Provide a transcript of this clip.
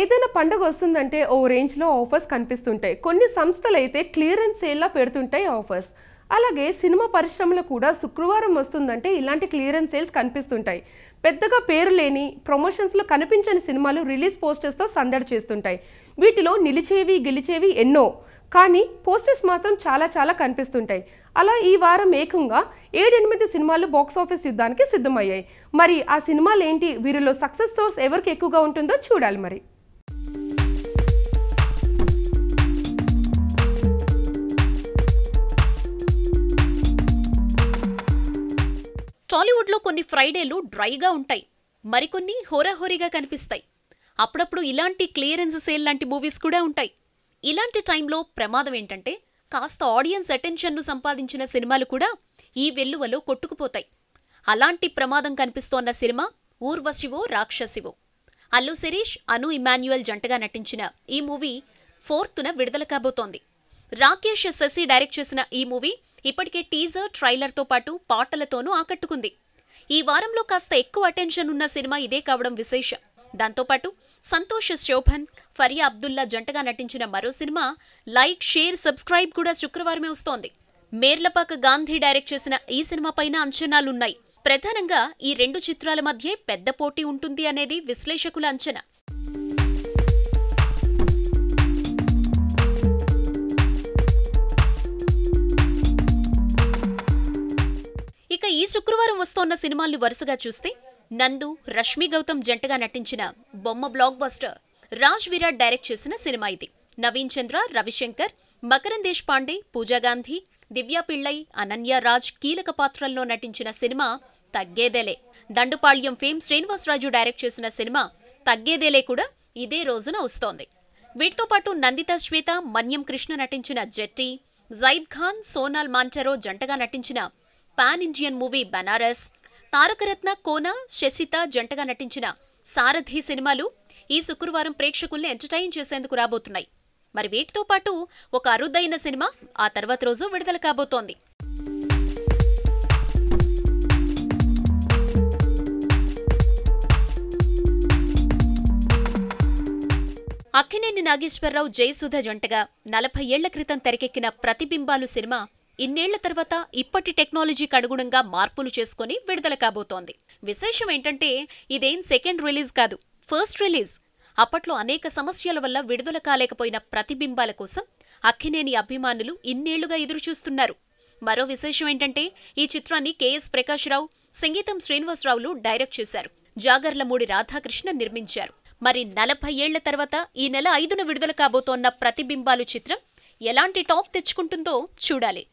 ఏదైనా పండుగ వస్తుందంటే ఓ రేంజ్లో ఆఫర్స్ కనిపిస్తుంటాయి కొన్ని సంస్థలు అయితే క్లియరెన్స్ సేల్లా పెడుతుంటాయి ఆఫర్స్ అలాగే సినిమా పరిశ్రమలో కూడా శుక్రవారం వస్తుందంటే ఇలాంటి క్లియరెన్స్ సేల్స్ కనిపిస్తుంటాయి పెద్దగా పేరు లేని ప్రమోషన్స్లో కనిపించని సినిమాలు రిలీజ్ పోస్టర్స్తో సందడి చేస్తుంటాయి వీటిలో నిలిచేవి గెలిచేవి ఎన్నో కానీ పోస్టర్స్ మాత్రం చాలా చాలా కనిపిస్తుంటాయి అలా ఈ వారం ఏకంగా ఏడెనిమిది సినిమాలు బాక్సాఫీస్ యుద్ధానికి సిద్ధమయ్యాయి మరి ఆ సినిమాలు ఏంటి వీరిలో సక్సెస్ సోర్స్ ఎవరికి ఎక్కువగా ఉంటుందో చూడాలి మరి కొన్ని ఫ్రైడేలు డ్రైగా ఉంటాయి మరికొన్ని హోరాహోరీగా కనిపిస్తాయి అప్పుడప్పుడు ఇలాంటి క్లియరెన్స్ సేల్ లాంటి మూవీస్ కూడా ఉంటాయి ఇలాంటి టైంలో ప్రమాదం ఏంటంటే కాస్త ఆడియన్స్ అటెన్షన్ను సంపాదించిన సినిమాలు కూడా ఈ వెల్లువలో కొట్టుకుపోతాయి అలాంటి ప్రమాదం కనిపిస్తోన్న సినిమా ఊర్వశివో రాక్షసివో అల్లు శిరీష్ అను ఇమాన్యుయల్ జంటగా నటించిన ఈ మూవీ ఫోర్త్న విడుదల కాబోతోంది రాకేష్ శశి డైరెక్ట్ చేసిన ఈ మూవీ ఇప్పటికే టీజర్ ట్రైలర్తో పాటు పాటలతోనూ ఆకట్టుకుంది ఈ వారంలో కాస్త ఎక్కువ అటెన్షన్ ఉన్న సినిమా ఇదే కావడం విశేషం దాంతోపాటు సంతోష్ శోభన్ ఫరియా అబ్దుల్లా జంటగా నటించిన మరో సినిమా లైక్ షేర్ సబ్స్క్రైబ్ కూడా శుక్రవారమే వస్తోంది మేర్లపాక గాంధీ డైరెక్ట్ చేసిన ఈ సినిమా పైన అంచనాలున్నాయి ప్రధానంగా ఈ రెండు చిత్రాల మధ్య పెద్ద పోటీ ఉంటుంది అనేది విశ్లేషకుల అంచనా ఈ శుక్రవారం వస్తోన్న సినిమాల్ని వరుసగా చూస్తే నందు రష్మి గౌతమ్ జంటగా నటించిన బొమ్మ blockbuster Raj Virat direct చేసిన సినిమా ఇది నవీన్ చంద్ర రవిశంకర్ మకరందేశ్ పాండే పూజాగాంధీ దివ్యా పిళ్ళై అనన్య రాజ్ కీలక పాత్రల్లో నటించిన cinema Thaggedele Dandupalyam fame Srinivasaraju direct చేసిన సినిమా తగ్గేదేలే కూడా ఇదే రోజున వస్తోంది వీటితో పాటు నందిత శ్వేత మన్యం కృష్ణ నటించిన జెట్టి జైద్ ఖాన్ సోనాల్ మాంటరో జంటగా నటించిన pan Indian movie Banaras Tarakaratna Kona Sasitha జంటగా నటించిన సారథి సినిమాలు ఈ శుక్రవారం ప్రేక్షకుల్ని ఎంటర్టైన్ చేసేందుకు రాబోతున్నాయి మరి వీటితో పాటు ఒక అరుదైన సినిమా ఆ తర్వాత రోజు విడుదల కాబోతోంది అక్కినేని నాగేశ్వరరావు జయసుధ జంటగా నలభై ఏళ్ల క్రితం తెరకెక్కిన ప్రతిబింబాలు సినిమా ఇన్నేళ్ల తర్వాత ఇప్పటి టెక్నాలజీకి అనుగుణంగా మార్పులు చేసుకుని విడుదల కాబోతోంది విశేషం ఏంటంటే ఇదేం సెకండ్ రిలీజ్ కాదు ఫస్ట్ రిలీజ్ అప్పట్లో అనేక సమస్యల వల్ల విడుదల కాలేకపోయిన ప్రతిబింబాల కోసం అక్కినేని అభిమానులు ఇన్నేళ్లుగా ఎదురుచూస్తున్నారు మరో విశేషం ఏంటంటే ఈ చిత్రాన్ని కెఎస్ ప్రకాష్ రావు సంగీతం శ్రీనివాసరావులు డైరెక్ట్ చేశారు జాగర్లమూడి రాధాకృష్ణ నిర్మించారు మరి నలభై ఏళ్ల తర్వాత ఈ నెల ఐదున విడుదల కాబోతోన్న ప్రతిబింబాలు చిత్రం ఎలాంటి టాక్ తెచ్చుకుంటుందో చూడాలి